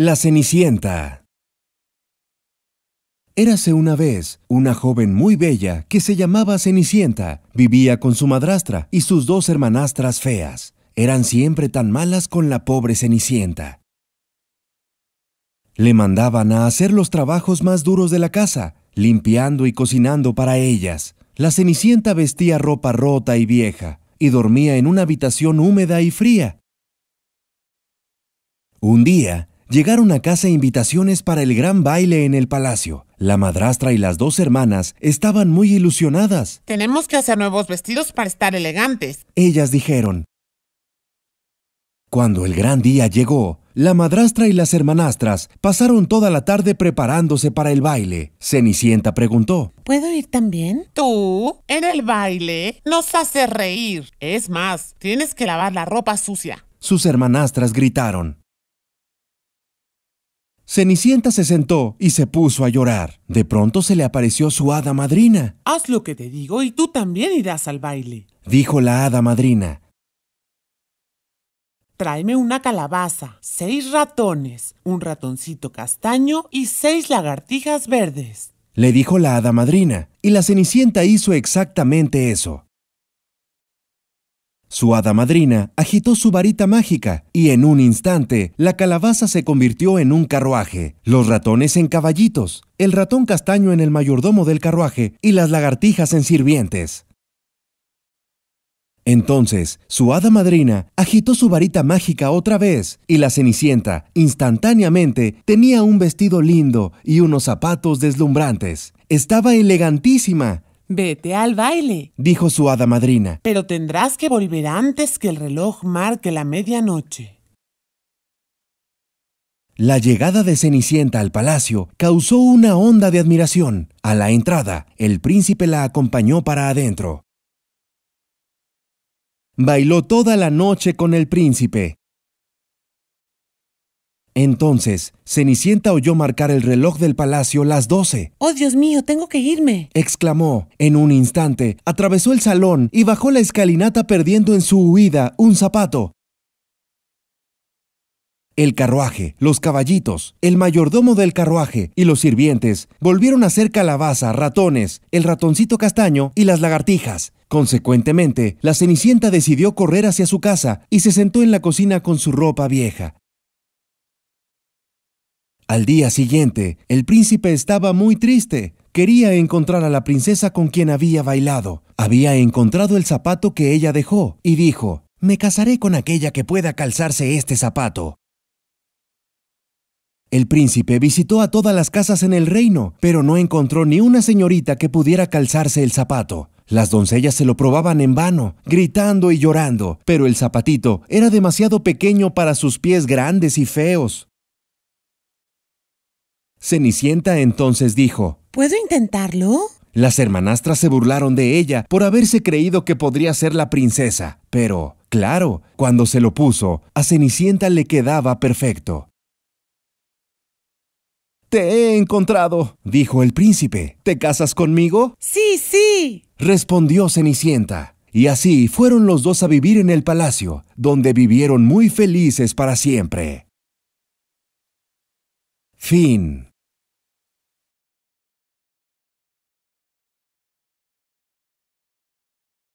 La Cenicienta. Érase una vez una joven muy bella que se llamaba Cenicienta. Vivía con su madrastra y sus dos hermanastras feas. Eran siempre tan malas con la pobre Cenicienta. Le mandaban a hacer los trabajos más duros de la casa, limpiando y cocinando para ellas. La Cenicienta vestía ropa rota y vieja, y dormía en una habitación húmeda y fría. Un día, Llegaron a casa invitaciones para el gran baile en el palacio. La madrastra y las dos hermanas estaban muy ilusionadas. Tenemos que hacer nuevos vestidos para estar elegantes. Ellas dijeron. Cuando el gran día llegó, la madrastra y las hermanastras pasaron toda la tarde preparándose para el baile. Cenicienta preguntó. ¿Puedo ir también? Tú, en el baile, nos hace reír. Es más, tienes que lavar la ropa sucia. Sus hermanastras gritaron. Cenicienta se sentó y se puso a llorar. De pronto se le apareció su hada madrina. Haz lo que te digo y tú también irás al baile, dijo la hada madrina. Tráeme una calabaza, seis ratones, un ratoncito castaño y seis lagartijas verdes. Le dijo la hada madrina, y la Cenicienta hizo exactamente eso. Su hada madrina agitó su varita mágica y en un instante la calabaza se convirtió en un carruaje, los ratones en caballitos, el ratón castaño en el mayordomo del carruaje y las lagartijas en sirvientes. Entonces, su hada madrina agitó su varita mágica otra vez y la Cenicienta, instantáneamente, tenía un vestido lindo y unos zapatos deslumbrantes. Estaba elegantísima Vete al baile, dijo su hada madrina. Pero tendrás que volver antes que el reloj marque la medianoche. La llegada de Cenicienta al palacio causó una onda de admiración. A la entrada, el príncipe la acompañó para adentro. Bailó toda la noche con el príncipe, entonces, Cenicienta oyó marcar el reloj del palacio las doce. ¡Oh, Dios mío, tengo que irme! exclamó. En un instante, atravesó el salón y bajó la escalinata perdiendo en su huida un zapato. El carruaje, los caballitos, el mayordomo del carruaje y los sirvientes volvieron a ser calabaza, ratones, el ratoncito castaño y las lagartijas. Consecuentemente, la Cenicienta decidió correr hacia su casa y se sentó en la cocina con su ropa vieja, al día siguiente, el príncipe estaba muy triste. Quería encontrar a la princesa con quien había bailado. Había encontrado el zapato que ella dejó y dijo, me casaré con aquella que pueda calzarse este zapato. El príncipe visitó a todas las casas en el reino, pero no encontró ni una señorita que pudiera calzarse el zapato. Las doncellas se lo probaban en vano, gritando y llorando, pero el zapatito era demasiado pequeño para sus pies grandes y feos. Cenicienta entonces dijo, ¿Puedo intentarlo? Las hermanastras se burlaron de ella por haberse creído que podría ser la princesa, pero, claro, cuando se lo puso, a Cenicienta le quedaba perfecto. Te he encontrado, dijo el príncipe. ¿Te casas conmigo? Sí, sí, respondió Cenicienta. Y así fueron los dos a vivir en el palacio, donde vivieron muy felices para siempre. Fin.